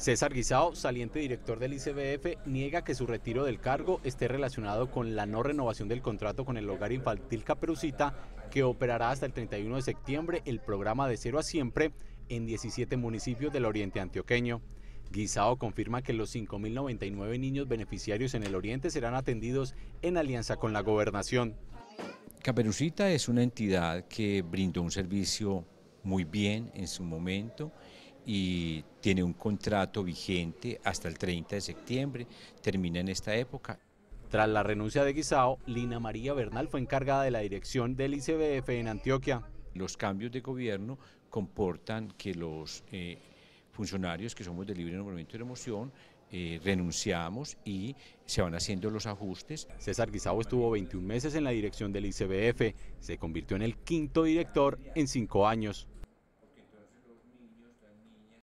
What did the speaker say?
César Guisao, saliente director del ICBF, niega que su retiro del cargo esté relacionado con la no renovación del contrato con el hogar infantil Caperucita, que operará hasta el 31 de septiembre el programa de cero a siempre en 17 municipios del oriente antioqueño. Guisao confirma que los 5.099 niños beneficiarios en el oriente serán atendidos en alianza con la gobernación. Caperucita es una entidad que brindó un servicio muy bien en su momento y tiene un contrato vigente hasta el 30 de septiembre, termina en esta época. Tras la renuncia de Guisao, Lina María Bernal fue encargada de la dirección del ICBF en Antioquia. Los cambios de gobierno comportan que los eh, funcionarios que somos de libre nombramiento y remoción eh, renunciamos y se van haciendo los ajustes. César Guisao estuvo 21 meses en la dirección del ICBF, se convirtió en el quinto director en cinco años.